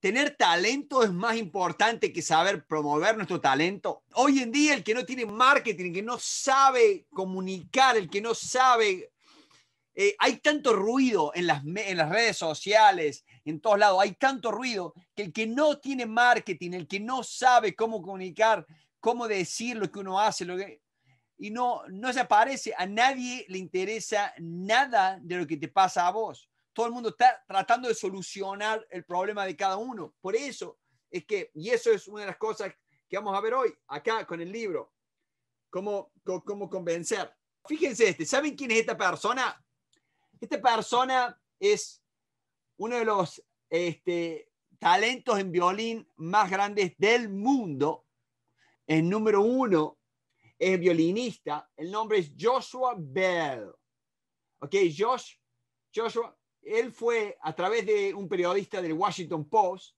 tener talento es más importante que saber promover nuestro talento. Hoy en día el que no tiene marketing, el que no sabe comunicar, el que no sabe... Eh, hay tanto ruido en las, en las redes sociales, en todos lados, hay tanto ruido que el que no tiene marketing, el que no sabe cómo comunicar, cómo decir lo que uno hace, lo y no, no se aparece, a nadie le interesa nada de lo que te pasa a vos todo el mundo está tratando de solucionar el problema de cada uno. Por eso es que, y eso es una de las cosas que vamos a ver hoy, acá con el libro, cómo, cómo convencer. Fíjense este, ¿saben quién es esta persona? Esta persona es uno de los este, talentos en violín más grandes del mundo. El número uno, es violinista. El nombre es Joshua Bell. ¿Ok? Josh, Joshua él fue a través de un periodista del Washington Post,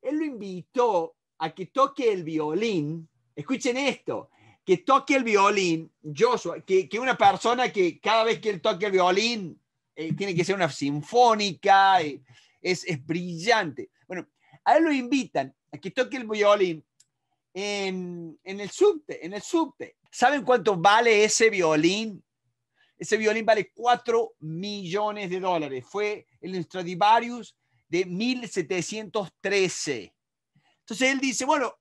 él lo invitó a que toque el violín. Escuchen esto, que toque el violín, Joshua, que, una persona que cada vez que él toque el violín eh, tiene que ser una sinfónica, eh, es, brillante. Bueno, a él lo invitan a que toque el violín en, en el subte, en el subte. ¿Saben cuánto vale ese violín ese violín vale 4 millones de dólares. Fue el Stradivarius de 1713. Entonces él dice, bueno,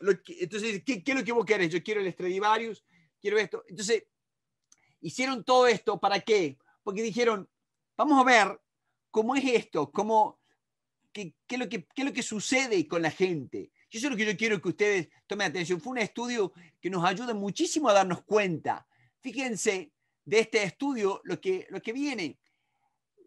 entonces, ¿qué, es lo que vos querés? Yo quiero el Stradivarius, quiero esto. Entonces, hicieron todo esto, ¿para qué? Porque dijeron, vamos a ver cómo es esto, cómo, qué, es, lo que, qué lo que sucede con la gente. eso es lo que yo quiero que ustedes tomen atención. Fue un estudio que nos ayuda muchísimo a darnos cuenta. Fíjense de este estudio lo que, lo que viene.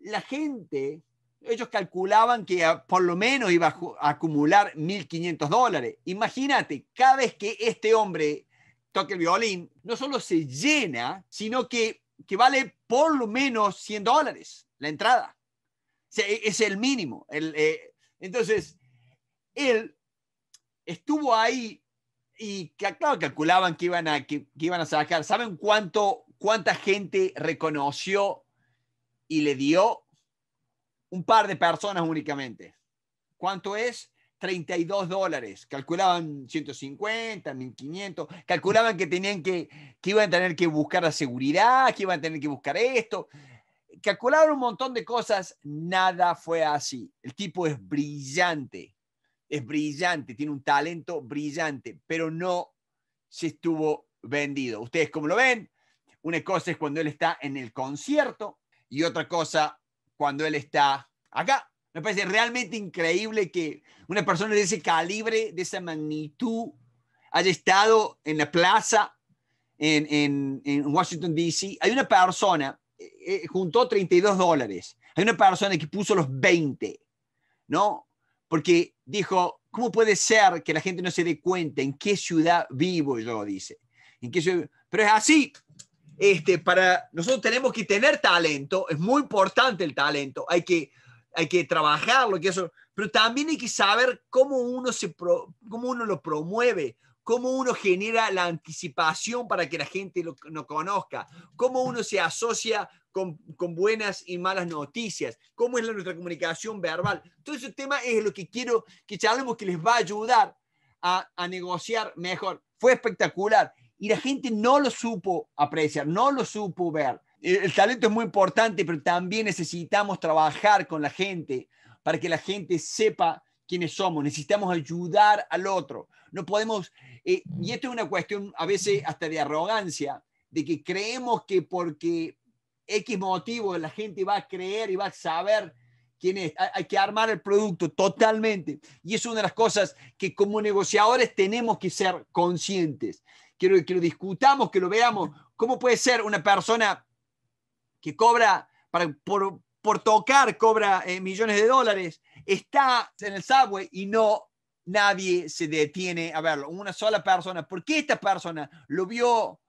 La gente, ellos calculaban que por lo menos iba a acumular 1.500 dólares. Imagínate, cada vez que este hombre toca el violín, no solo se llena, sino que, vale por lo menos 100 dólares la entrada. E, es el mínimo. El, eh, entonces, él estuvo ahí y claro, calculaban que iban a, que, iban a sacar. ¿Saben cuánto ¿Cuánta gente reconoció y le dio? Un par de personas únicamente. ¿Cuánto es? 32 dólares. Calculaban 150, 1500. Calculaban que tenían que, iban a tener que buscar la seguridad, que iban a tener que buscar esto. Calculaban un montón de cosas. Nada fue así. El tipo es brillante. Es brillante, tiene un talento brillante, pero no se estuvo vendido. Ustedes, ¿cómo lo ven, una cosa es cuando él está en el concierto y otra cosa cuando él está acá. Me parece realmente increíble que una persona de ese calibre, de esa magnitud, haya estado en la plaza en, Washington, D.C. Hay una persona, eh, eh, juntó 32 dólares. Hay una persona que puso los 20, ¿no? Porque dijo, ¿cómo puede ser que la gente no se dé cuenta en qué ciudad vivo yo? Dice. ¿En qué Pero es así, este, para nosotros tenemos que tener talento, es muy importante el talento, hay que, hay que trabajarlo, que eso, pero también hay que saber cómo uno, se pro, cómo uno lo promueve, cómo uno genera la anticipación para que la gente lo, conozca, cómo uno se asocia con, con, buenas y malas noticias, cómo es nuestra comunicación verbal. Todo ese tema es lo que quiero que charlemos que les va a ayudar a, a negociar mejor. Fue espectacular y la gente no lo supo apreciar, no lo supo ver. El talento es muy importante, pero también necesitamos trabajar con la gente para que la gente sepa quiénes somos. Necesitamos ayudar al otro. No podemos, eh, y esto es una cuestión a veces hasta de arrogancia, de que creemos que porque X motivo la gente va a creer y va a saber quién es. Hay que armar el producto totalmente. Y es una de las cosas que como negociadores tenemos que ser conscientes quiero que lo discutamos, que lo veamos. ¿Cómo puede ser una persona que cobra, por, tocar, cobra eh, millones de dólares, está en el subway y no nadie se detiene a verlo? Una sola persona. ¿Por qué esta persona lo vio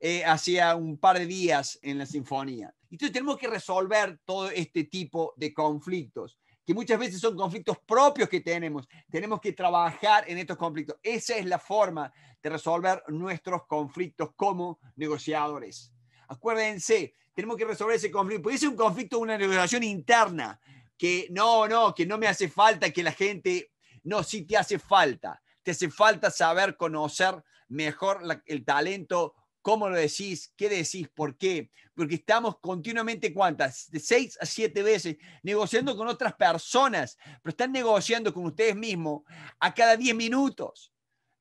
eh, hacía un par de días en la sinfonía? Entonces tenemos que resolver todo este tipo de conflictos que muchas veces son conflictos propios que tenemos. Tenemos que trabajar en estos conflictos. Esa es la forma de resolver nuestros conflictos como negociadores. Acuérdense, tenemos que resolver ese conflicto, Puede es un conflicto, una negociación interna, que no, no, que no me hace falta, que la gente, no, sí te hace falta. Te hace falta saber conocer mejor el talento ¿Cómo lo decís? ¿Qué decís? ¿Por qué? Porque estamos continuamente, ¿cuántas? De seis a siete veces negociando con otras personas, pero están negociando con ustedes mismos a cada diez minutos.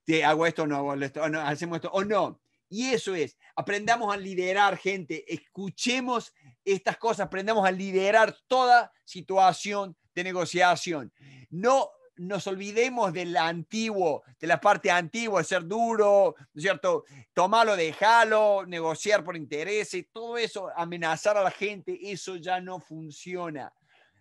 Te hago esto, no hago esto, o no, hacemos esto, o no. Y eso es, aprendamos a liderar gente, escuchemos estas cosas, aprendamos a liderar toda situación de negociación. No nos olvidemos del antiguo, de la parte antigua, de ser duro, ¿no es cierto? Tomarlo, dejarlo, negociar por intereses, todo eso, amenazar a la gente, eso ya no funciona.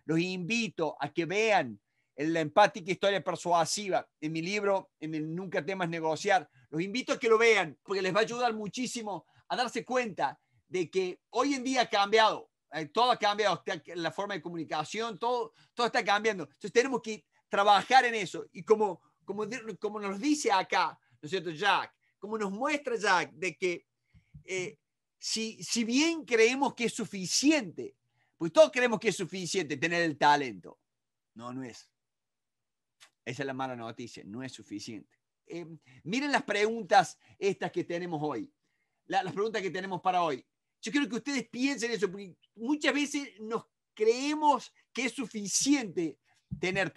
Los invito a que vean la empática historia persuasiva en mi libro, en el Nunca temas negociar. Los invito a que lo vean porque les va a ayudar muchísimo a darse cuenta de que hoy en día ha cambiado, eh, todo ha cambiado, la forma de comunicación, todo, todo está cambiando. Entonces tenemos que trabajar en eso. Y como, como, como nos dice acá, ¿no es cierto, Jack? Como nos muestra Jack de que eh, si, bien creemos que es suficiente, pues todos creemos que es suficiente tener el talento. No, no es. Esa es la mala noticia, no es suficiente. Eh, miren las preguntas estas que tenemos hoy, las preguntas que tenemos para hoy. Yo quiero que ustedes piensen eso, porque muchas veces nos creemos que es suficiente tener,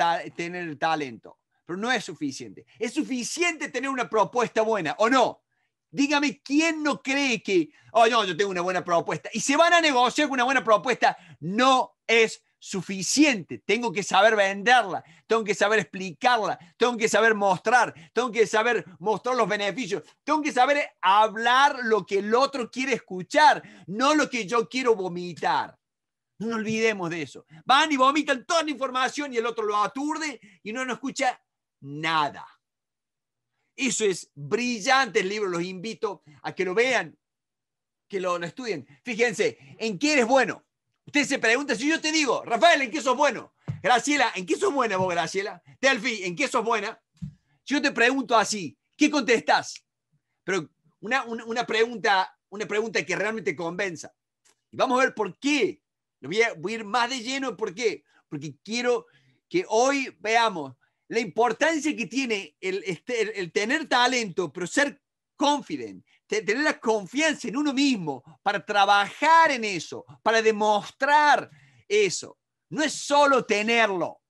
talento, pero no es suficiente. Es suficiente tener una propuesta buena, ¿o no? Dígame, ¿quién no cree que, oh no, yo tengo una buena propuesta? Y se van a negociar con una buena propuesta, no es suficiente. Tengo que saber venderla, tengo que saber explicarla, tengo que saber mostrar, tengo que saber mostrar los beneficios, tengo que saber hablar lo que el otro quiere escuchar, no lo que yo quiero vomitar. No olvidemos de eso. Van y vomitan toda la información y el otro lo aturde y no nos escucha nada. Eso es brillante el libro, los invito a que lo vean, que lo, estudien. Fíjense, ¿en qué eres bueno? Usted se pregunta, si yo te digo, Rafael, ¿en qué sos bueno? Graciela, ¿en qué sos buena vos, Graciela? Delphi, ¿en qué sos buena? Si yo te pregunto así, ¿qué contestás? Pero una, pregunta, una pregunta que realmente convenza. Y vamos a ver por qué Voy a, voy ir más de lleno, ¿por qué? Porque quiero que hoy veamos la importancia que tiene el, este, tener talento, pero ser confident, tener la confianza en uno mismo para trabajar en eso, para demostrar eso. No es solo tenerlo.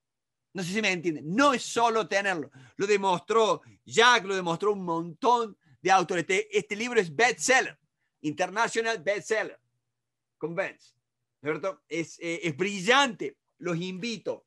No sé si me entienden. No es solo tenerlo. Lo demostró Jack, lo demostró un montón de autores. Este, este libro es bestseller, international bestseller. Con eh, es, brillante. Los invito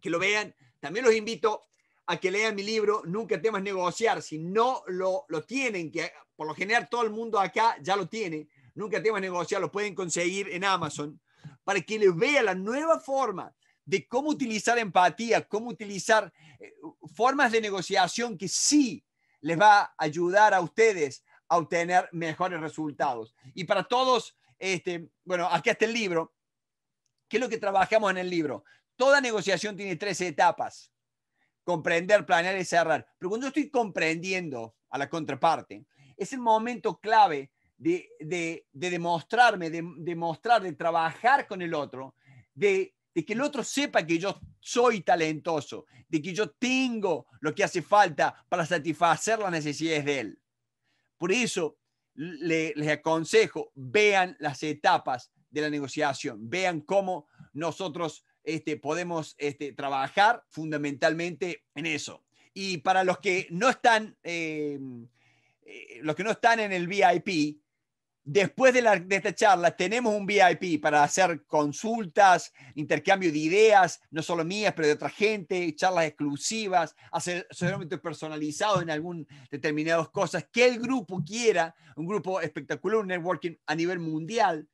que lo vean. También los invito a que lean mi libro, Nunca temas negociar. Si no lo, lo tienen, que por lo general todo el mundo acá ya lo tiene, Nunca temas negociar, lo pueden conseguir en Amazon, para que les vea la nueva forma de cómo utilizar empatía, cómo utilizar eh, formas de negociación que sí les va a ayudar a ustedes a obtener mejores resultados. Y para todos este, bueno, aquí está el libro. ¿Qué es lo que trabajamos en el libro? Toda negociación tiene tres etapas. Comprender, planear y cerrar. Pero cuando estoy comprendiendo a la contraparte, es el momento clave de, demostrarme, de, de trabajar con el otro, de, de que el otro sepa que yo soy talentoso, de que yo tengo lo que hace falta para satisfacer las necesidades de él. Por eso, le, les aconsejo, vean las etapas de la negociación, vean cómo nosotros este, podemos este, trabajar fundamentalmente en eso. Y para los que no están, eh, eh, los que no están en el VIP, Después de, esta charla tenemos un VIP para hacer consultas, intercambio de ideas, no solo mías, pero de otra gente, charlas exclusivas, hacer asesoramiento personalizado en algún determinadas cosas que el grupo quiera, un grupo espectacular, un networking a nivel mundial.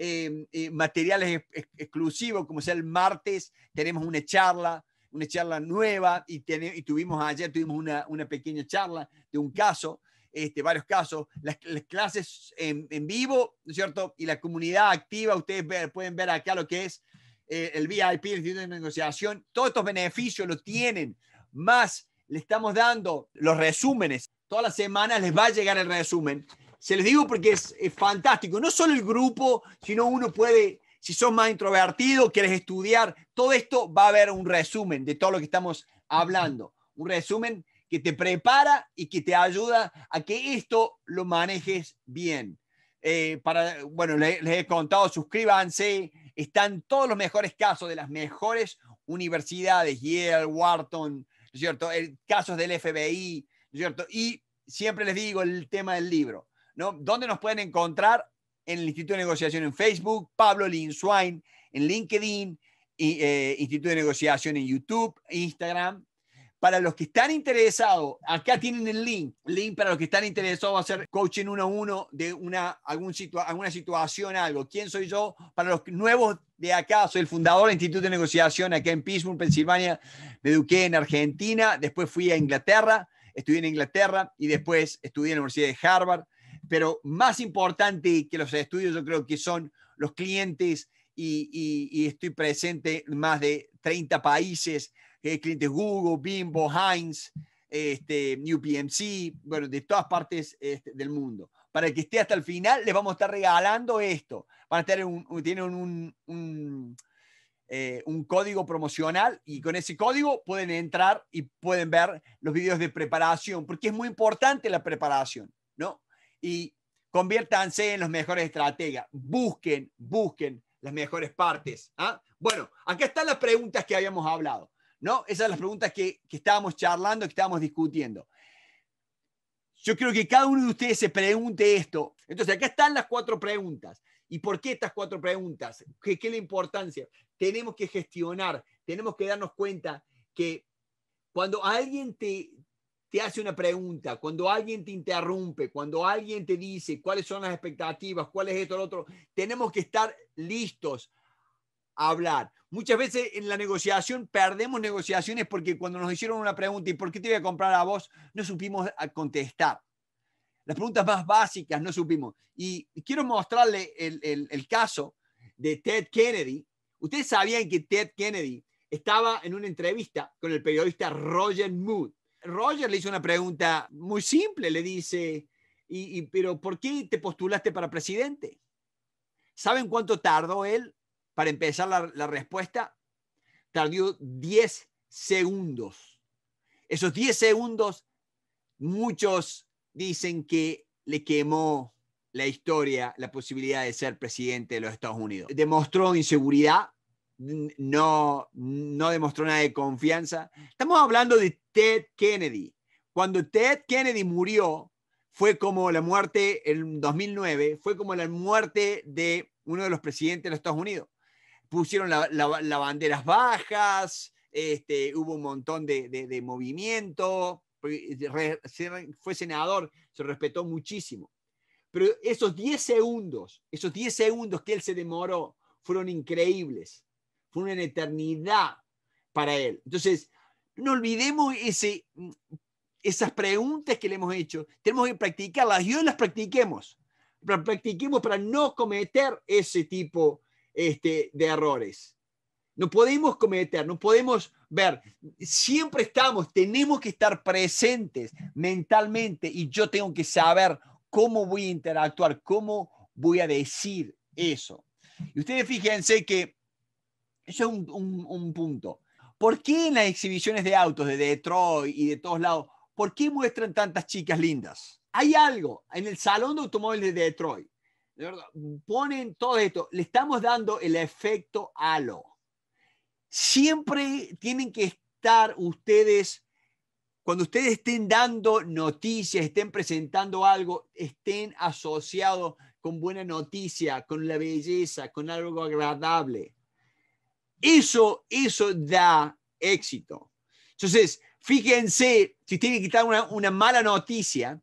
Em, eh, materiales exclusivos, como sea el martes, tenemos una charla, una charla nueva y, tuvimos ayer, tuvimos una, una pequeña charla de un caso este, varios casos, las, clases en, vivo, ¿no es cierto? Y la comunidad activa, ustedes pueden ver acá lo que es eh, el VIP, el Instituto de Negociación, todos estos beneficios lo tienen, más le estamos dando los resúmenes, todas las semanas les va a llegar el resumen. Se les digo porque es, fantástico, no solo el grupo, sino uno puede si son más introvertido, quieres estudiar, todo esto va a haber un resumen de todo lo que estamos hablando. Un resumen que te prepara y que te ayuda a que esto lo manejes bien. Eh, bueno, les, he contado, suscríbanse, están todos los mejores casos de las mejores universidades, Yale, Wharton, ¿cierto? casos del FBI, ¿cierto? Y siempre les digo el tema del libro, ¿no? ¿Dónde nos pueden encontrar? En el Instituto de Negociación en Facebook, Pablo Linswain en LinkedIn, y, eh, Instituto de Negociación en YouTube, Instagram, para los que están interesados, acá tienen el link. Link para los que están interesados va a ser coaching uno a uno de una, algún alguna situación, algo. ¿Quién soy yo? Para los nuevos de acá, soy el fundador del Instituto de Negociación acá en Pittsburgh, Pensilvania. Me eduqué en Argentina, después fui a Inglaterra, estudié en Inglaterra y después estudié en la Universidad de Harvard. Pero más importante que los estudios, yo creo que son los clientes y, y estoy presente en más de 30 países eh, clientes Google, Bimbo, Heinz, este, BMC, bueno, de todas partes este, del mundo. Para que esté hasta el final, les vamos a estar regalando esto. Van a tener un, tienen un, eh, un, código promocional y con ese código pueden entrar y pueden ver los videos de preparación, porque es muy importante la preparación, ¿no? Y conviértanse en los mejores estrategas. Busquen, busquen las mejores partes. ¿ah? Bueno, acá están las preguntas que habíamos hablado. ¿no? Esas son las preguntas que, que estábamos charlando, que estábamos discutiendo. Yo creo que cada uno de ustedes se pregunte esto. Entonces, acá están las cuatro preguntas. ¿Y por qué estas cuatro preguntas? ¿Qué, es la importancia? Tenemos que gestionar, tenemos que darnos cuenta que cuando alguien te, te hace una pregunta, cuando alguien te interrumpe, cuando alguien te dice cuáles son las expectativas, cuál es esto, lo otro, tenemos que estar listos hablar. Muchas veces en la negociación perdemos negociaciones porque cuando nos hicieron una pregunta, ¿y por qué te voy a comprar a vos? No supimos contestar. Las preguntas más básicas no supimos. Y quiero mostrarle el, caso de Ted Kennedy. Ustedes sabían que Ted Kennedy estaba en una entrevista con el periodista Roger Mood. Roger le hizo una pregunta muy simple, le dice, y, pero ¿por qué te postulaste para presidente? ¿Saben cuánto tardó él para empezar la, respuesta, tardó 10 segundos. Esos 10 segundos, muchos dicen que le quemó la historia, la posibilidad de ser presidente de los Estados Unidos. Demostró inseguridad, no, no demostró nada de confianza. Estamos hablando de Ted Kennedy. Cuando Ted Kennedy murió, fue como la muerte en 2009, fue como la muerte de uno de los presidentes de los Estados Unidos pusieron las banderas bajas, este, hubo un montón de, movimiento, fue senador, se respetó muchísimo. Pero esos 10 segundos, esos 10 segundos que él se demoró, fueron increíbles, fueron una eternidad para él. Entonces, no olvidemos ese, esas preguntas que le hemos hecho, tenemos que practicarlas y las practiquemos. Practiquemos para no cometer ese tipo de... Este, de errores. No podemos cometer, no podemos ver. Siempre estamos, tenemos que estar presentes mentalmente y yo tengo que saber cómo voy a interactuar, cómo voy a decir eso. Y ustedes fíjense que eso es un, un punto. ¿Por qué en las exhibiciones de autos de Detroit y de todos lados, por qué muestran tantas chicas lindas? Hay algo en el salón de automóviles de Detroit de verdad, ponen todo esto, le estamos dando el efecto halo. Siempre tienen que estar ustedes, cuando ustedes estén dando noticias, estén presentando algo, estén asociados con buena noticia, con la belleza, con algo agradable. Eso, eso da éxito. Entonces, fíjense, si tienen que dar una mala noticia,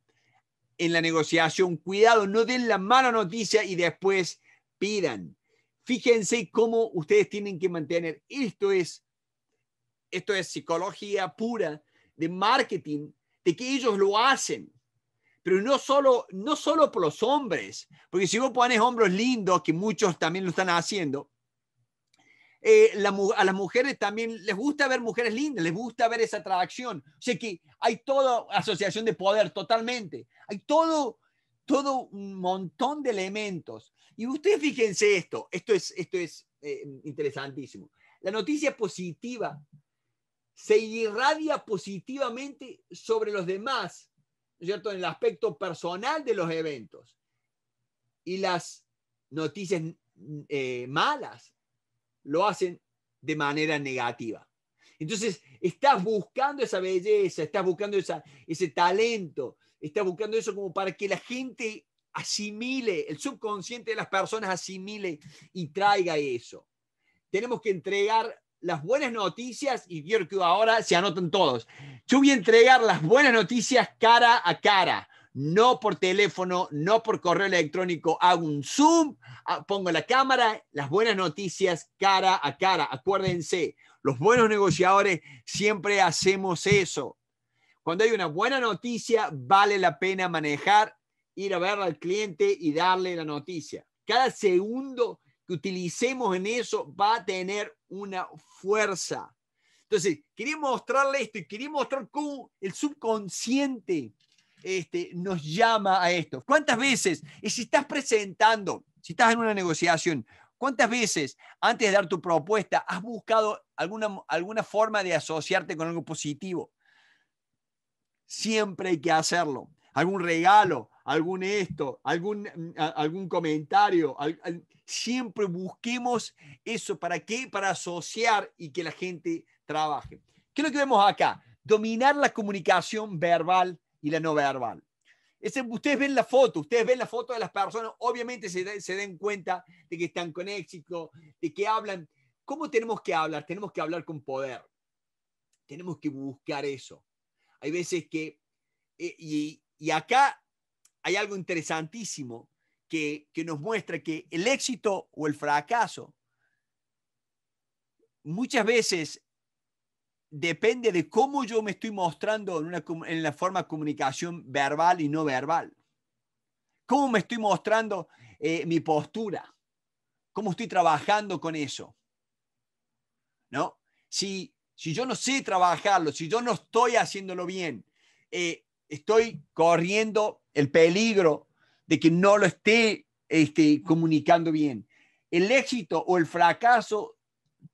en la negociación. Cuidado, no den la mala noticia y después pidan. Fíjense cómo ustedes tienen que mantener. Esto es, esto es psicología pura de marketing, de que ellos lo hacen. Pero no solo, no solo por los hombres, porque si vos pones hombros lindos, que muchos también lo están haciendo, eh, a las mujeres también les gusta ver mujeres lindas, les gusta ver esa atracción. O sea que hay toda asociación de poder totalmente. Hay todo, todo un montón de elementos. Y ustedes fíjense esto, esto es, esto es eh, interesantísimo. La noticia positiva se irradia positivamente sobre los demás, ¿cierto? En el aspecto personal de los eventos. Y las noticias eh, malas lo hacen de manera negativa. Entonces, estás buscando esa belleza, estás buscando ese talento, estás buscando eso como para que la gente asimile, el subconsciente de las personas asimile y traiga eso. Tenemos que entregar las buenas noticias y quiero que ahora se anoten todos. Yo voy a entregar las buenas noticias cara a cara no por teléfono, no por correo electrónico, hago un Zoom, ah, pongo la cámara, las buenas noticias cara a cara. Acuérdense, los buenos negociadores siempre hacemos eso. Cuando hay una buena noticia, vale la pena manejar, ir a ver al cliente y darle la noticia. Cada segundo que utilicemos en eso va a tener una fuerza. Entonces, quería mostrarle esto y quería mostrar cómo el subconsciente este, nos llama a esto. ¿Cuántas veces, y si estás presentando, si estás en una negociación, cuántas veces antes de dar tu propuesta has buscado alguna, alguna forma de asociarte con algo positivo? Siempre hay que hacerlo. Algún regalo, algún esto, algún, mm, algún comentario. siempre busquemos eso. ¿Para qué? Para asociar y que la gente trabaje. ¿Qué es lo que vemos acá? Dominar la comunicación verbal y la no verbal. ustedes ven la foto, ustedes ven la foto de las personas, obviamente se, se den cuenta de que están con éxito, de que hablan. ¿Cómo tenemos que hablar? Tenemos que hablar con poder. Tenemos que buscar eso. Hay veces que, eh, y, acá hay algo interesantísimo que, que nos muestra que el éxito o el fracaso muchas veces depende de cómo yo me estoy mostrando en, la forma de comunicación verbal y no verbal. ¿Cómo me estoy mostrando eh, mi postura? ¿Cómo estoy trabajando con eso? ¿No? Si, si yo no sé trabajarlo, si yo no estoy haciéndolo bien, eh, estoy corriendo el peligro de que no lo esté este, comunicando bien. El éxito o el fracaso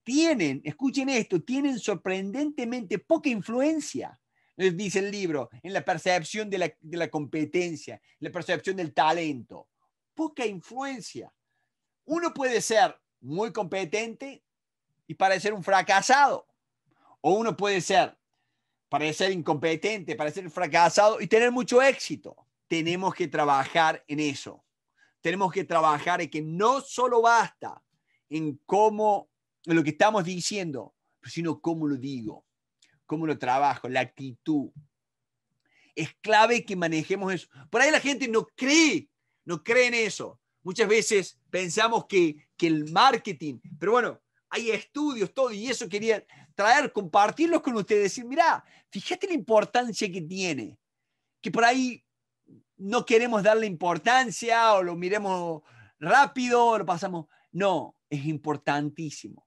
tienen, escuchen esto, tienen sorprendentemente poca influencia, les eh, dice el libro, en la percepción de la, competencia, la percepción del talento. Poca influencia. Uno puede ser muy competente y parecer un fracasado. O uno puede ser, parecer incompetente, parecer fracasado y tener mucho éxito. Tenemos que trabajar en eso. Tenemos que trabajar en que no solo basta en cómo en lo que estamos diciendo, sino cómo lo digo, cómo lo trabajo, la actitud. Es clave que manejemos eso. Por ahí la gente no cree, no cree en eso. Muchas veces pensamos que, el marketing, pero bueno, hay estudios, todo, y eso quería traer, compartirlos con ustedes, decir, mira, fíjate la importancia que tiene, que por ahí no queremos darle importancia o lo miremos rápido lo pasamos. No, es importantísimo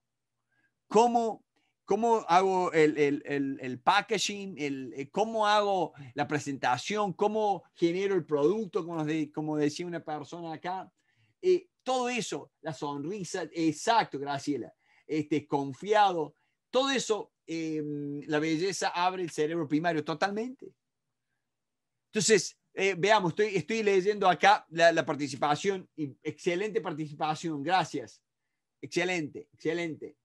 cómo, cómo hago el, el, el, el packaging, eh, cómo hago la presentación, cómo genero el producto, como, de, como decía una persona acá. Eh, todo eso, la sonrisa, exacto, Graciela, este, confiado, todo eso, em, la belleza abre el cerebro primario totalmente. Entonces, eh, veamos, estoy, estoy leyendo acá la, participación, excelente participación, gracias. Excelente, excelente.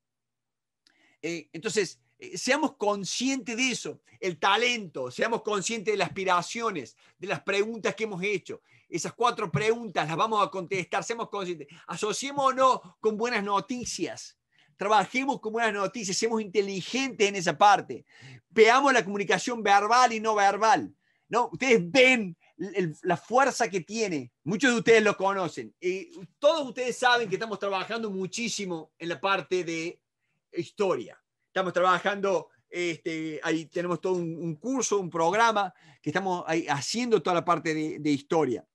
Eh, entonces, eh, seamos conscientes de eso, el talento, seamos conscientes de las aspiraciones, de las preguntas que hemos hecho. Esas cuatro preguntas las vamos a contestar, seamos conscientes. no con buenas noticias trabajemos con buenas noticias, seamos inteligentes en esa parte, veamos la comunicación verbal y no verbal. ¿no? Ustedes ven la fuerza que tiene, muchos de ustedes lo conocen, y todos ustedes saben que estamos trabajando muchísimo en la parte de historia. Estamos trabajando, este, ahí tenemos todo un, curso, un programa que estamos haciendo toda la parte de, historia.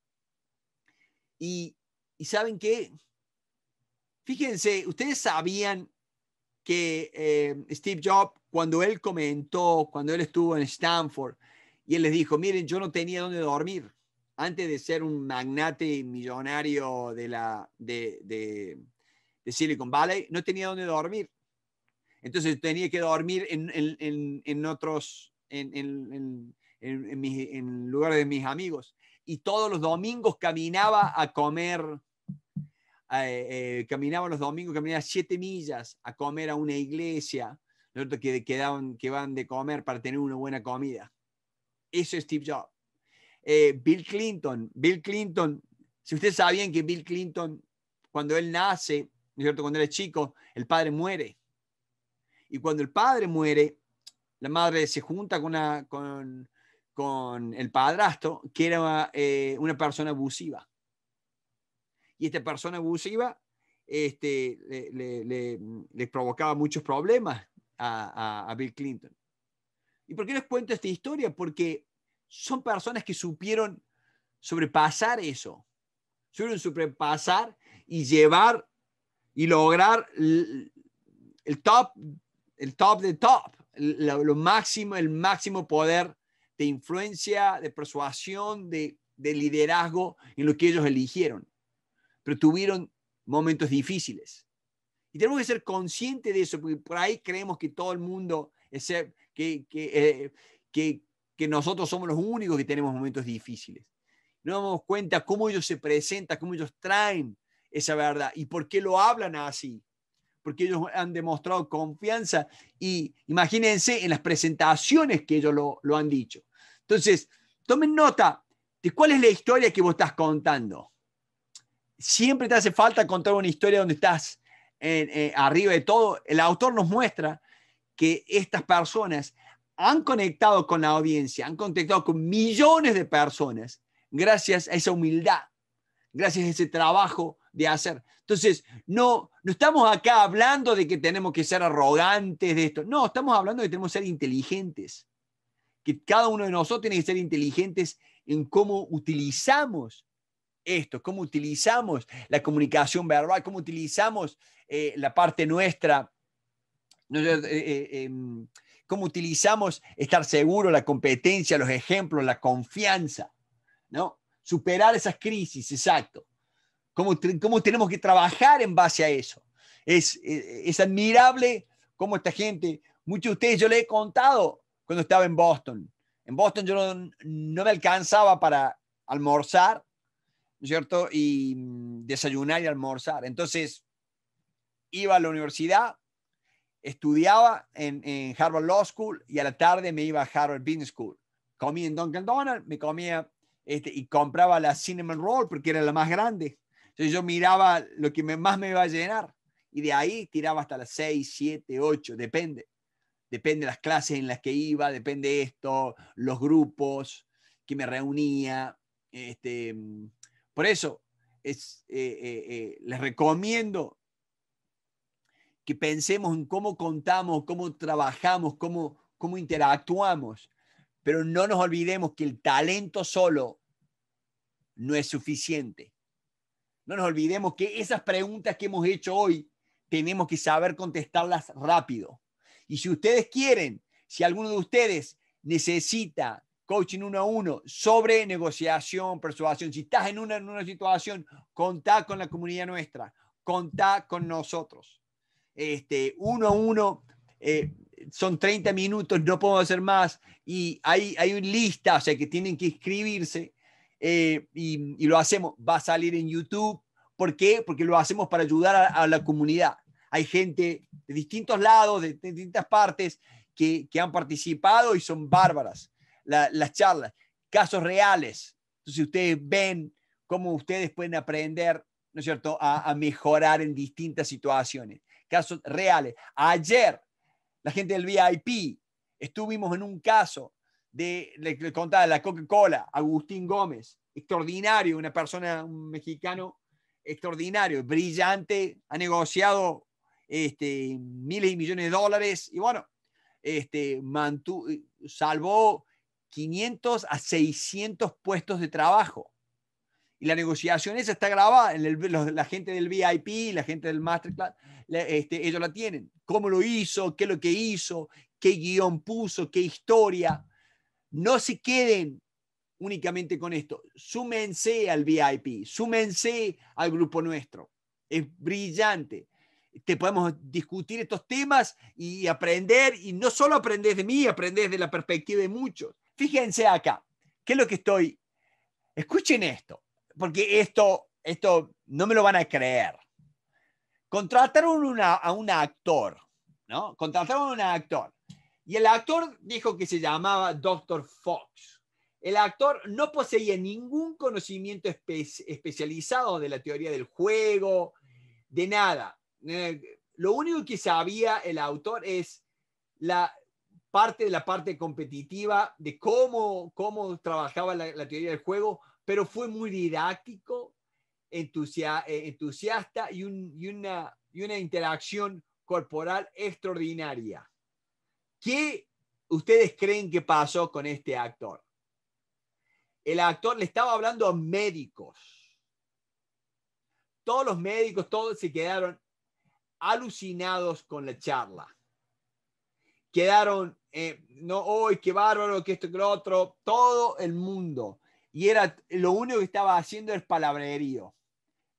Y, y, saben qué? Fíjense, ustedes sabían que eh, Steve Jobs, cuando él comentó, cuando él estuvo en Stanford, y él les dijo, miren, yo no tenía dónde dormir antes de ser un magnate millonario de, la, de, de, de Silicon Valley, no tenía dónde dormir. Entonces tenía que dormir en, en, otros, en, mis, en de mis amigos. Y todos los domingos caminaba a comer, eh, eh, caminaba los domingos, caminaba siete millas a comer a una iglesia, ¿no? que, que, que van de comer para tener una buena comida. Eso es Steve Jobs. Eh, Bill Clinton, Bill Clinton, si ustedes sabían que Bill Clinton, cuando él nace, ¿no cierto? Cuando era chico, el padre muere. Y cuando el padre muere, la madre se junta con, con, el padrastro, que era eh, una persona abusiva. Y esta persona abusiva este, le, provocaba muchos problemas a, Bill Clinton. ¿Y por qué les cuento esta historia? Porque son personas que supieron sobrepasar eso, supieron sobrepasar y llevar y lograr el top el top de top, lo, máximo, el máximo poder de influencia, de persuasión, de, liderazgo en lo que ellos eligieron. Pero tuvieron momentos difíciles. Y tenemos que ser conscientes de eso, porque por ahí creemos que todo el mundo, eh, que, nosotros somos los únicos que tenemos momentos difíciles. No nos damos cuenta cómo ellos se presentan, cómo ellos traen esa verdad y por qué lo hablan así porque ellos han demostrado confianza y imagínense en las presentaciones que ellos lo, han dicho. Entonces, tomen nota de cuál es la historia que vos estás contando. Siempre te hace falta contar una historia donde estás eh, arriba de todo. El autor nos muestra que estas personas han conectado con la audiencia, han conectado con millones de personas gracias a esa humildad, gracias a ese trabajo de hacer. Entonces, no, no estamos acá hablando de que tenemos que ser arrogantes de esto. No, estamos hablando de que tenemos que ser inteligentes. Que cada uno de nosotros tiene que ser inteligentes en cómo utilizamos esto, cómo utilizamos la comunicación verbal, cómo utilizamos eh, la parte nuestra, eh, eh, em, cómo utilizamos estar seguro, la competencia, los ejemplos, la confianza, ¿no? Superar esas crisis, exacto cómo, cómo tenemos que trabajar en base a eso. Es, es, admirable cómo esta gente, muchos de ustedes yo les he contado cuando estaba en Boston. En Boston yo no, me alcanzaba para almorzar, ¿cierto? Y mm, desayunar y almorzar. Entonces, iba a la universidad, estudiaba en, en, Harvard Law School y a la tarde me iba a Harvard Business School. Comía en Dunkin' Donuts, me comía este, y compraba la Cinnamon Roll porque era la más grande. Entonces yo miraba lo que más me iba a llenar y de ahí tiraba hasta las 6, 7, 8, depende. Depende de las clases en las que iba, depende esto, los grupos que me reunía. Este, por eso eh, eh, eh, les recomiendo que pensemos en cómo contamos, cómo trabajamos, cómo interactuamos, pero no nos olvidemos que el talento solo no es suficiente. No nos olvidemos que esas preguntas que hemos hecho hoy tenemos que saber contestarlas rápido. Y si ustedes quieren, si alguno de ustedes necesita coaching uno a uno sobre negociación, persuasión, si estás en una, situación, contá con la comunidad nuestra, contá con nosotros. Este, uno a uno, eh, son 30 minutos, no podemos hacer más, y hay, hay una lista, o sea que tienen que inscribirse eh, y, lo hacemos. Va a salir en YouTube. ¿Por qué? Porque lo hacemos para ayudar a, la comunidad. Hay gente de distintos lados, de, distintas partes, que, han participado y son bárbaras las charlas. Casos reales. Entonces ustedes ven cómo ustedes pueden aprender, ¿no es cierto?, a, a mejorar en distintas situaciones. Casos reales. Ayer, la gente del VIP, estuvimos en un caso de, le, contaba, la Coca-Cola, Agustín Gómez, extraordinario, una persona, un mexicano extraordinario, brillante, ha negociado este, miles y millones de dólares y bueno, este, salvó 500 a 600 puestos de trabajo. Y la negociación esa está grabada, en la gente del VIP, la gente del Masterclass, este, ellos la tienen. ¿Cómo lo hizo? ¿Qué es lo que hizo? ¿Qué guión puso? ¿Qué historia? No se queden únicamente con esto. Súmense al VIP, súmense al grupo nuestro. Es brillante. Te podemos discutir estos temas y aprender, y no solo aprendes de mí, aprendes de la perspectiva de muchos. Fíjense acá, ¿qué es lo que estoy? Escuchen esto, porque esto, esto no me lo van a creer. Contrataron a un actor, ¿no? Contrataron a un actor y el actor dijo que se llamaba Dr. Fox. El actor no poseía ningún conocimiento especializado de la teoría del juego, de nada. Eh, lo único que sabía el autor es la parte de la parte competitiva, de cómo, trabajaba la, teoría del juego, pero fue muy didáctico, eh, entusiasta y una interacción corporal extraordinaria. ¿Qué ustedes creen que pasó con este actor? El actor le estaba hablando a médicos. Todos los médicos, todos se quedaron alucinados con la charla. Quedaron, eh, no, hoy, qué bárbaro, que esto, que lo otro, todo el mundo. Y era lo único que estaba haciendo es palabrerío,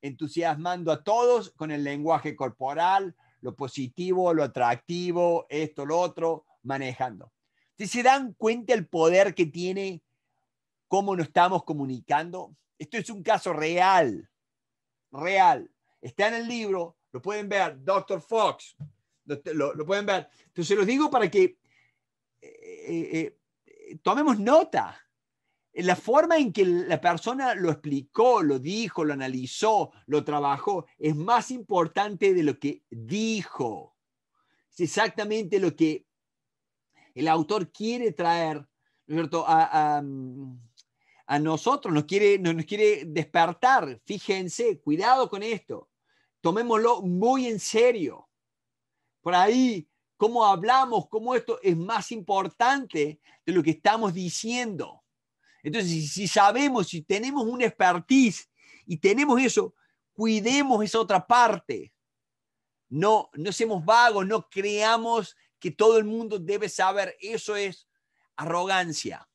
entusiasmando a todos con el lenguaje corporal, lo positivo, lo atractivo, esto, lo otro, manejando. si se dan cuenta el poder que tiene cómo nos estamos comunicando. Esto es un caso real, real. Está en el libro, lo pueden ver, Dr. Fox, lo, pueden ver. Entonces, los digo para que eh, eh, eh, tomemos nota. La forma en que la persona lo explicó, lo dijo, lo analizó, lo trabajó, es más importante de lo que dijo. Es exactamente lo que el autor quiere traer, cierto?, mm, a, nosotros, nos quiere, quiere despertar, fíjense, cuidado con esto, tomémoslo muy en serio. Por ahí, cómo hablamos, cómo esto es más importante de lo que estamos diciendo. Entonces, si sabemos, si tenemos un expertise y tenemos eso, cuidemos esa otra parte. No, no seamos vagos, no creamos que todo el mundo debe saber. Eso es arrogancia.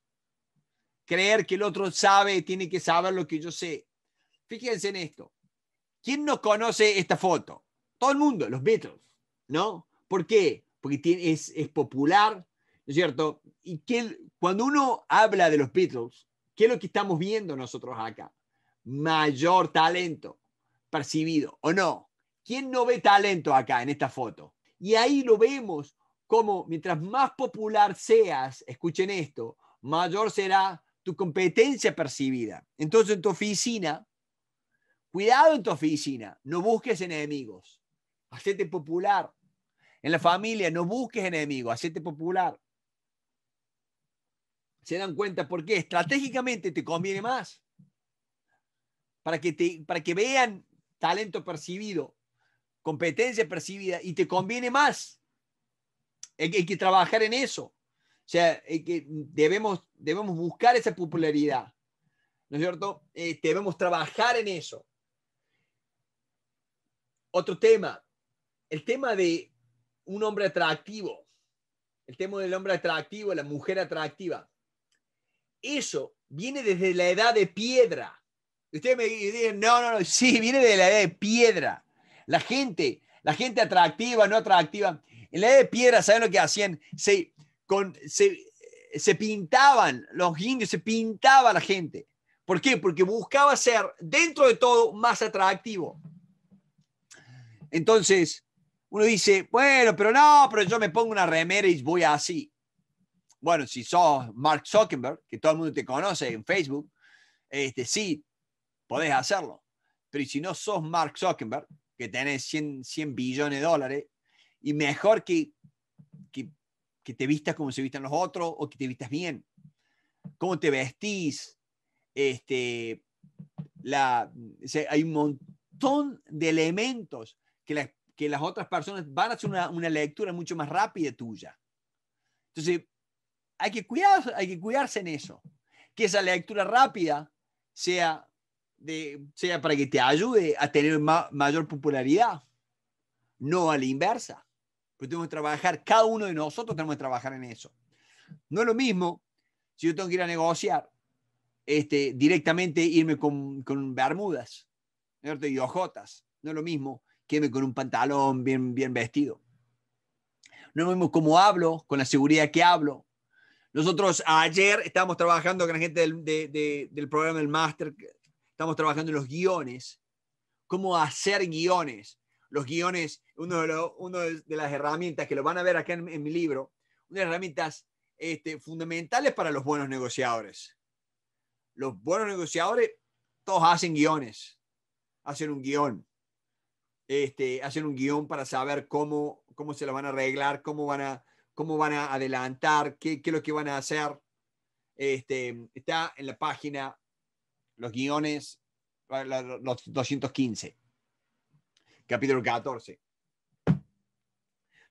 Creer que el otro sabe, tiene que saber lo que yo sé. Fíjense en esto. ¿Quién no conoce esta foto? Todo el mundo, los Beatles, ¿no? ¿Por qué? Porque es, popular, ¿no es cierto? Y que cuando uno habla de los Beatles, ¿qué es lo que estamos viendo nosotros acá? Mayor talento percibido, ¿o no? ¿Quién no ve talento acá en esta foto? Y ahí lo vemos como mientras más popular seas, escuchen esto, mayor será tu competencia percibida. Entonces en tu oficina, cuidado en tu oficina, no busques enemigos, hacete popular. En la familia, no busques enemigos, hacete popular. Se dan cuenta por qué estratégicamente te conviene más. Para que, te, para que vean talento percibido, competencia percibida, y te conviene más hay que, trabajar en eso. O sea, que, debemos, debemos buscar esa popularidad. ¿No es cierto? Eh, debemos trabajar en eso. Otro tema, el tema de un hombre atractivo, el tema del hombre atractivo, la mujer atractiva. Eso viene desde la edad de piedra. Ustedes me dicen, no, no, no, sí, viene de la edad de piedra. La gente, la gente atractiva, no atractiva, en la edad de piedra, ¿saben lo que hacían? Se, con, se, pintaban, los indios se pintaba la gente. ¿Por qué? Porque buscaba ser, dentro de todo, más atractivo. Entonces, uno dice, bueno, pero no, pero yo me pongo una remera y voy así. Bueno, si sos Mark Zuckerberg, que todo el mundo te conoce en Facebook, este, sí, podés hacerlo. Pero si no sos Mark Zuckerberg, que tenés 100, 100 billones de dólares y mejor que, que, que te vistas como se vistan los otros o que te vistas bien. Cómo te vestís, este, la, hay un montón de elementos que, que las otras personas van a hacer una, una, lectura mucho más rápida tuya. Entonces, hay que, cuidarse, hay que cuidarse en eso, que esa lectura rápida sea, de, sea para que te ayude a tener mayor popularidad, no a la inversa. Pero tenemos que trabajar, cada uno de nosotros tenemos que trabajar en eso. No es lo mismo si yo tengo que ir a negociar este, directamente, irme con, con bermudas ojotas. No es lo mismo que irme con un pantalón bien, bien vestido. No es lo mismo cómo hablo, con la seguridad que hablo. Nosotros ayer estábamos trabajando con la gente del, del programa del máster, estamos trabajando en los guiones, cómo hacer guiones los guiones, uno de, de las herramientas que lo van a ver acá en, mi libro, una de las herramientas este, fundamentales para los buenos negociadores. Los buenos negociadores, todos hacen guiones, hacen un guión, este, hacen un guión para saber cómo, cómo se lo van a arreglar, cómo van a, cómo van a adelantar, qué, es lo que van a hacer. Este, está en la página los guiones, los 215 capítulo 14.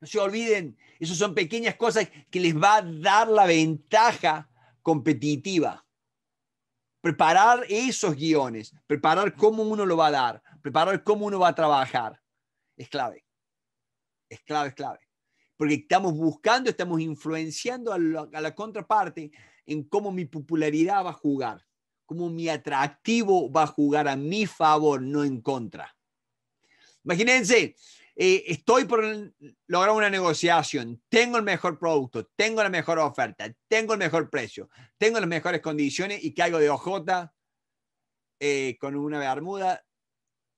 No se olviden, esas son pequeñas cosas que les va a dar la ventaja competitiva. Preparar esos guiones, preparar cómo uno lo va a dar, preparar cómo uno va a trabajar, es clave. Es clave, es clave. Porque estamos buscando, estamos influenciando a la, a la contraparte en cómo mi popularidad va a jugar, cómo mi atractivo va a jugar a mi favor, no en contra. Imagínense, eh, estoy por lograr una negociación, tengo el mejor producto, tengo la mejor oferta, tengo el mejor precio, tengo las mejores condiciones y caigo de OJ eh, con una bermuda.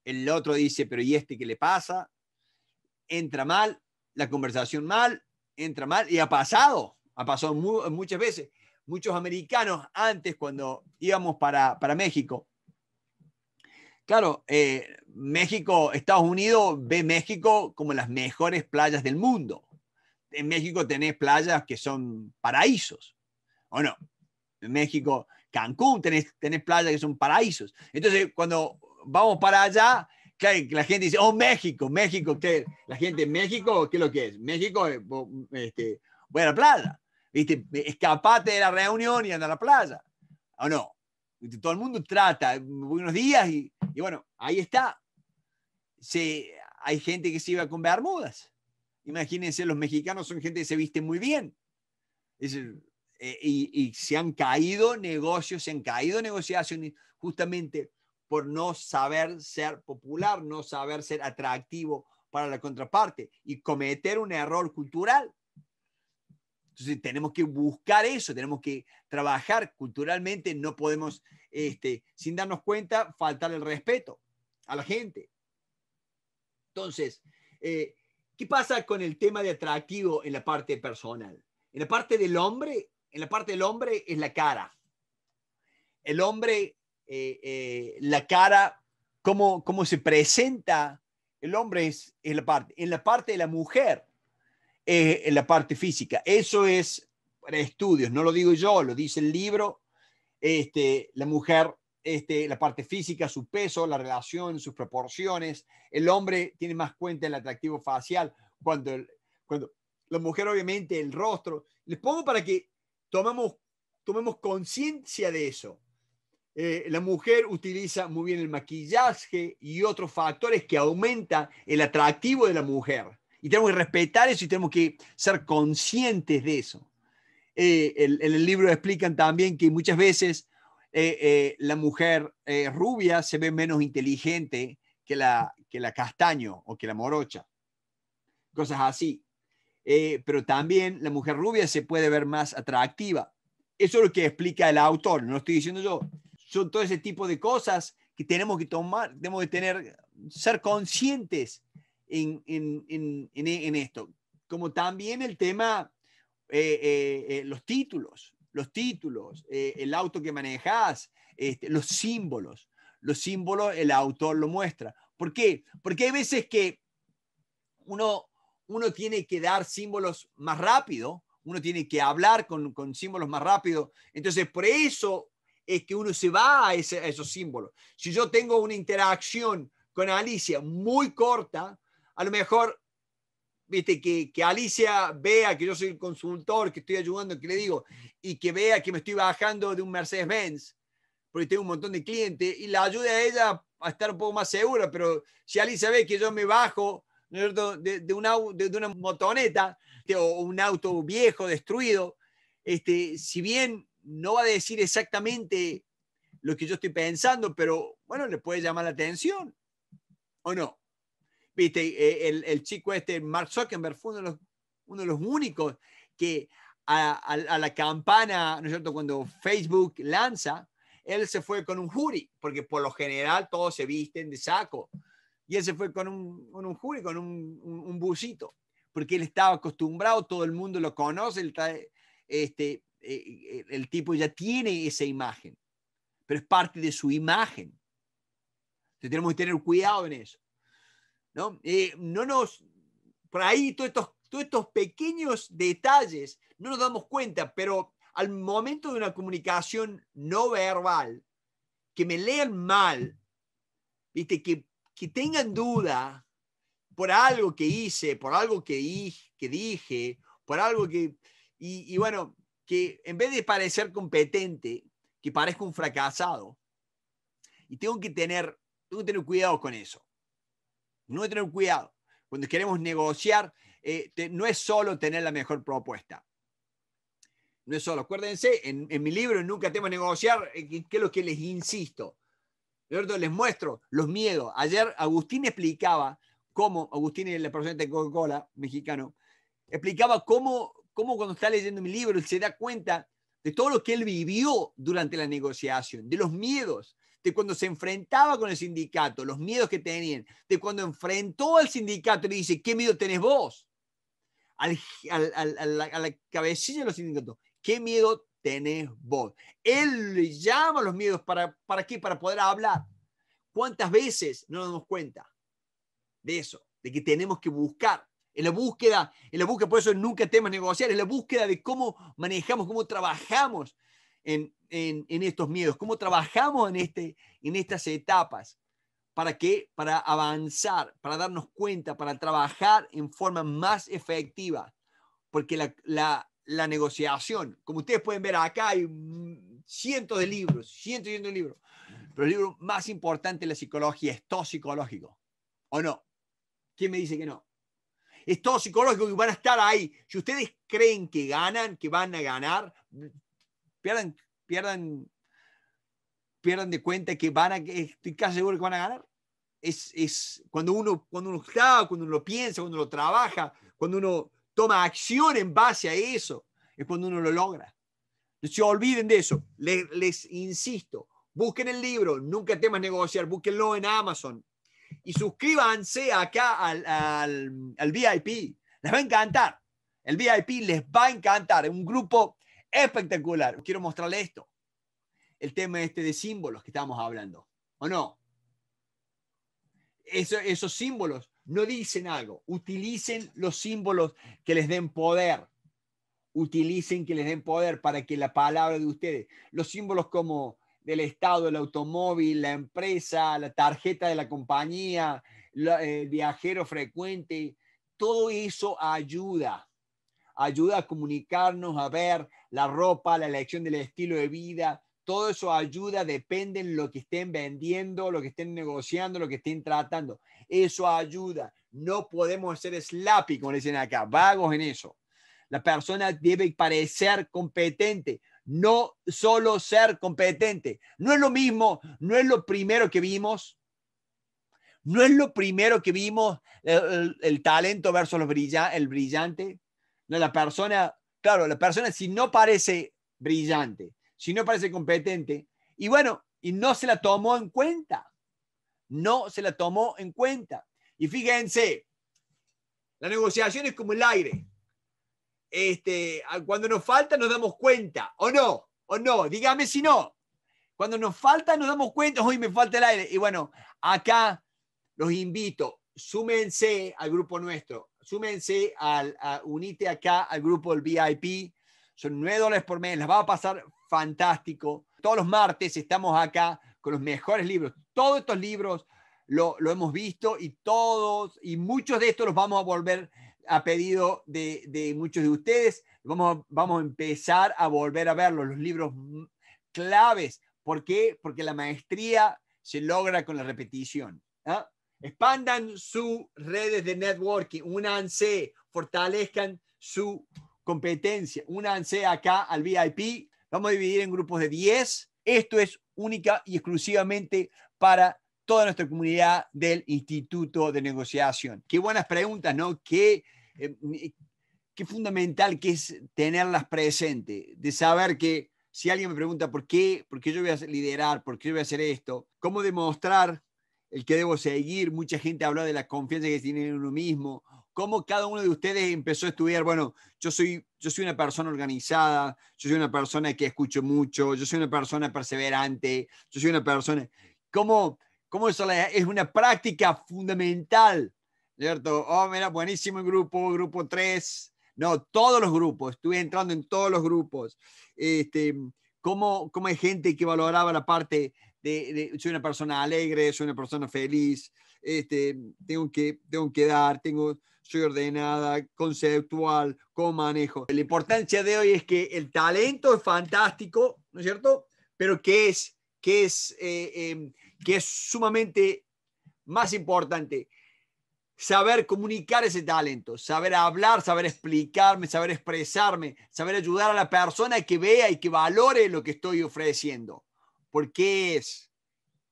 El otro dice, pero ¿y este qué le pasa? Entra mal, la conversación mal, entra mal y ha pasado, ha pasado muchas veces. Muchos americanos antes, cuando íbamos para, para México, claro, eh, México, Estados Unidos ve México como las mejores playas del mundo. En México tenés playas que son paraísos, ¿o no? En México, Cancún, tenés, tenés playas que son paraísos. Entonces, cuando vamos para allá, la gente dice, oh, México, México, ¿qué? La gente, México, ¿qué es lo que es? México, este, voy a playa, ¿viste? Escapate de la reunión y anda a la playa, ¿o no? Este, todo el mundo trata, buenos días, y, bueno, ahí está. Se, hay gente que se iba con bermudas. Imagínense, los mexicanos son gente que se viste muy bien. Eh, y, y, se han caído negocios, se han caído negociaciones justamente por no saber ser popular, no saber ser atractivo para la contraparte y cometer un error cultural. Entonces tenemos que buscar eso, tenemos que trabajar culturalmente, no podemos, este, sin darnos cuenta, faltar el respeto a la gente. Entonces, eh, ¿qué pasa con el tema de atractivo en la parte personal? En la parte del hombre, en la parte del hombre es la cara. El hombre, eh, eh, la cara, cómo, cómo se presenta el hombre es, es la parte. En la parte de la mujer, eh, en la parte física. Eso es para estudios, no lo digo yo, lo dice el libro. Este, la mujer, este, la parte física, su peso, la relación, sus proporciones. El hombre tiene más cuenta el atractivo facial cuando, cuando la mujer obviamente el rostro. Les pongo para que tomamos, tomemos conciencia de eso. Eh, la mujer utiliza muy bien el maquillaje y otros factores que aumentan el atractivo de la mujer. Y tenemos que respetar eso y tenemos que ser conscientes de eso. Eh, en, el libro explican también que muchas veces eh, eh, la mujer rubia se ve menos inteligente que la, que la castaño o que la morocha. Cosas así. pero también la mujer rubia se puede ver más atractiva. Eso es lo que explica el autor, no estoy diciendo yo. Son todo ese tipo de cosas que tenemos que tomar, tenemos que tener, ser conscientes en, en, en, e, en esto. Como también el tema, eh, eh, eh, los títulos, los títulos, el auto que manejas, este, los símbolos. Los símbolos el autor lo muestra. ¿Por qué? Porque hay veces que uno, uno tiene que dar símbolos más rápido, uno tiene que hablar con, con, símbolos más rápido. Entonces, por eso es que uno se va a, a, esos símbolos. Si yo tengo una interacción con Alicia muy corta, a lo mejor, viste, que, Alicia vea que yo soy el consultor, que estoy ayudando, que le digo, y que vea que me estoy bajando de un Mercedes-Benz, porque tengo un montón de clientes, y la ayude a ella a estar un poco más segura, pero si Alicia ve que yo me bajo de, una, de una motoneta este, o un auto viejo, destruido, este, si bien no va a decir exactamente lo que yo estoy pensando, pero bueno, le puede llamar la atención, ¿o no? Viste, e, el, chico este, Mark Zuckerberg, fue uno de los, únicos que a, la campana, ¿no es cierto? Cuando Facebook lanza, él se fue con un jury, porque por lo general todos se visten de saco. Y él se fue con un, con un jury, con un, un, porque él estaba acostumbrado, todo el mundo lo conoce, este, e, e, el tipo ya tiene esa imagen, pero es parte de su imagen. Entonces tenemos que tener cuidado en eso. ¿no? Eh, no nos, por ahí todos estos, estos pequeños detalles no nos damos cuenta, pero al momento de una comunicación no verbal, que me lean mal, ¿viste? Que, tengan duda por algo que hice, por algo que, dije, que dije por algo que... Y, bueno, que en vez de parecer competente, que parezca un fracasado. Y tengo que tener, tengo que tener cuidado con eso. No hay que tener cuidado. Cuando queremos negociar, eh, no es solo tener la mejor propuesta. No es solo. Acuérdense, en, mi libro Nunca Temo Negociar, eh, que es lo que les insisto? Les muestro los miedos. Ayer Agustín explicaba cómo, Agustín es la persona de Coca-Cola, mexicano, explicaba cómo, cómo cuando está leyendo mi libro se da cuenta de todo lo que él vivió durante la negociación, de los miedos, de cuando se enfrentaba con el sindicato, los miedos que tenían, de cuando enfrentó al sindicato y le dice, ¿qué miedo tenés vos? Al, a, la, cabecilla de los sindicatos, ¿qué miedo tenés vos? Él le llama los miedos para, para qué, para poder hablar. ¿Cuántas veces no nos damos cuenta de eso? De que tenemos que buscar en la búsqueda, en la búsqueda, por eso nunca temas negociar, en la búsqueda de cómo manejamos, cómo trabajamos en, estos miedos, cómo trabajamos en, este, en estas etapas. ¿Para qué? Para avanzar, para darnos cuenta, para trabajar en forma más efectiva. Porque la, la, la negociación, como ustedes pueden ver acá, hay cientos de libros, cientos y cientos de libros. Pero el libro más importante de la psicología es todo psicológico. ¿O no? ¿Quién me dice que no? Es todo psicológico y van a estar ahí. Si ustedes creen que ganan, que van a ganar, pierdan, pierdan, pierdan de cuenta que van a, estoy casi seguro que van a ganar. Es, es cuando uno, cuando uno está, cuando uno piensa, cuando uno lo trabaja, cuando uno toma acción en base a eso, es cuando uno lo logra. No se olviden de eso. Les, insisto, busquen el libro, Nunca temas negociar, búsquenlo en Amazon. Y suscríbanse acá al, al, al VIP. Les va a encantar. El VIP les va a encantar. Es un grupo espectacular. Quiero mostrarle esto. El tema este de símbolos que estábamos hablando. ¿O no? esos símbolos no dicen algo. Utilicen los símbolos que les den poder. Utilicen que les den poder para que la palabra de ustedes, los símbolos como del Estado, el automóvil, la empresa, la tarjeta de la compañía, eh, el viajero frecuente, todo eso ayuda. Ayuda a comunicarnos, a ver, la ropa, la elección del estilo de vida, todo eso ayuda, depende de lo que estén vendiendo, lo que estén negociando, lo que estén tratando. Eso ayuda. No podemos ser slappy, como dicen acá, vagos en eso. La persona debe parecer competente, no solo ser competente. No es lo mismo, no es lo primero que vimos. No es lo primero que vimos el, talento versus los brilla, el brillante. No, la persona claro, la persona si no parece brillante, si no parece competente, y bueno, y no se la tomó en cuenta, no se la tomó en cuenta. Y fíjense, la negociación es como el aire. Este, cuando nos falta nos damos cuenta, o no, o no, dígame si no. Cuando nos falta nos damos cuenta, hoy me falta el aire. Y bueno, acá los invito, súmense al grupo nuestro, súmense al, unite acá al grupo del VIP. Son 9 dólares por mes, las va a pasar fantástico. Todos los martes estamos acá con los mejores libros. Todos estos libros lo, hemos visto y todos, y muchos de estos los vamos a volver a pedido de, muchos de ustedes. Vamos a, vamos a empezar a volver a verlos, los libros claves. ¿Por qué? Porque la maestría se logra con la repetición. ¿Ah? Expandan sus redes de networking, unanse, fortalezcan su competencia, Unanse acá al VIP. Vamos a dividir en grupos de 10. Esto es única y exclusivamente para toda nuestra comunidad del Instituto de Negociación. Qué buenas preguntas, ¿no? Qué, eh, qué fundamental que es tenerlas presentes. de saber que si alguien me pregunta por qué, por qué yo voy a liderar, por qué yo voy a hacer esto, cómo demostrar el que debo seguir. Mucha gente habla de la confianza que tienen en uno mismo. ¿Cómo cada uno de ustedes empezó a estudiar? Bueno, yo soy, yo soy una persona organizada, yo soy una persona que escucho mucho, yo soy una persona perseverante, yo soy una persona... ¿Cómo, cómo eso es una práctica fundamental? ¿Cierto? Oh, mira, buenísimo grupo, grupo 3. No, todos los grupos, estuve entrando en todos los grupos. Este, ¿cómo, ¿Cómo hay gente que valoraba la parte soy una persona alegre, soy una persona feliz, este, tengo, que, tengo que dar, tengo, soy ordenada, conceptual, con manejo. La importancia de hoy es que el talento es fantástico, ¿no es cierto? Pero que es, que es, eh, em, que es sumamente más importante saber comunicar ese talento, saber hablar, saber explicarme, saber expresarme, saber ayudar a la persona que vea y que valore lo que estoy ofreciendo. ¿Por qué es?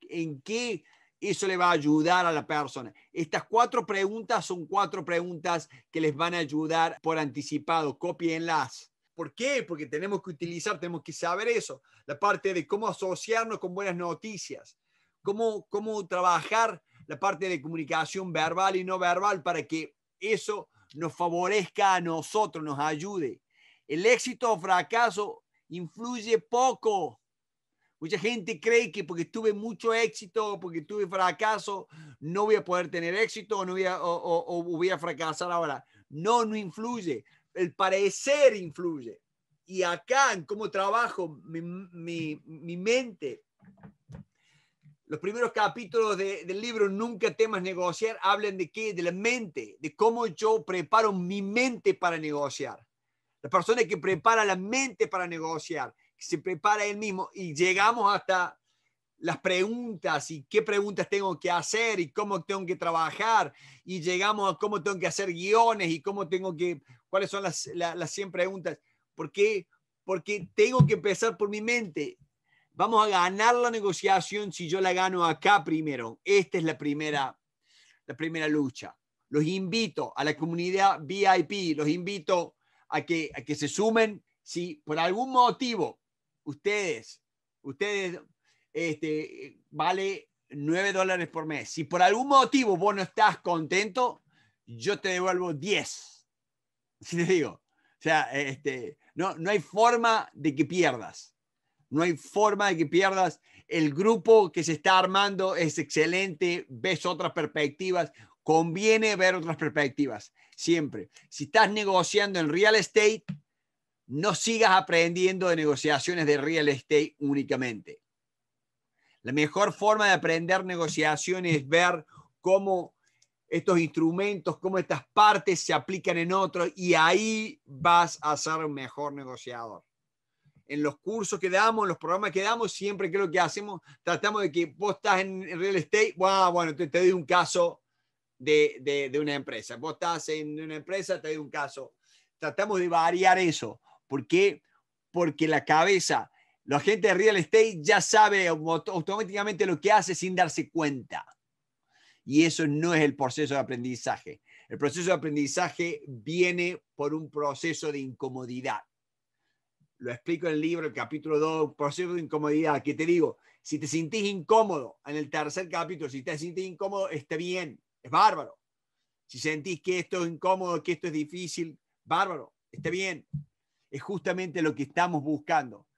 ¿En qué eso le va a ayudar a la persona? Estas cuatro preguntas son cuatro preguntas que les van a ayudar por anticipado. Copienlas. ¿Por qué? Porque tenemos que utilizar, tenemos que saber eso. La parte de cómo asociarnos con buenas noticias. Cómo, cómo trabajar la parte de comunicación verbal y no verbal para que eso nos favorezca a nosotros, nos ayude. El éxito o fracaso influye poco Mucha gente cree que porque tuve mucho éxito, porque tuve fracaso, no voy a poder tener éxito o, no voy a, o, o, voy a fracasar ahora. No, no influye. El parecer influye. Y acá, en cómo trabajo mi, mi, mente, los primeros capítulos del libro Nunca temas negociar hablan de qué, de la mente, de cómo yo preparo mi mente para negociar. La persona que prepara la mente para negociar se prepara él mismo y llegamos hasta las preguntas y qué preguntas tengo que hacer y cómo tengo que trabajar y llegamos a cómo tengo que hacer guiones y cómo tengo que, cuáles son las, las, 100 preguntas. ¿Por qué? Porque tengo que empezar por mi mente. Vamos a ganar la negociación si yo la gano acá primero. Esta es la primera, la primera lucha. Los invito a la comunidad VIP, los invito a que, a que se sumen. Si por algún motivo ustedes, ustedes, este, vale 9 dólares por mes. Si por algún motivo vos no estás contento, yo te devuelvo 10. Si te digo. O sea, este, no, no hay forma de que pierdas. No hay forma de que pierdas. El grupo que se está armando es excelente. Ves otras perspectivas. Conviene ver otras perspectivas. Siempre. Si estás negociando en real estate, no sigas aprendiendo de negociaciones de real estate únicamente. La mejor forma de aprender negociaciones es ver cómo estos instrumentos, cómo estas partes se aplican en otros y ahí vas a ser un mejor negociador. En los cursos que damos, en los programas que damos, siempre creo que hacemos, tratamos de que vos estás en real estate, bueno, te, doy un caso de, de, de, una empresa, vos estás en una empresa, te doy un caso. Tratamos de variar eso ¿Por qué? Porque la cabeza, la gente de real estate ya sabe automáticamente lo que hace sin darse cuenta. Y eso no es el proceso de aprendizaje. El proceso de aprendizaje viene por un proceso de incomodidad. Lo explico en el libro, el capítulo 2, proceso de incomodidad, que te digo, si te sentís incómodo en el tercer capítulo, si te sentís incómodo, está bien, es bárbaro. Si sentís que esto es incómodo, que esto es difícil, bárbaro, está bien, es justamente lo que estamos buscando.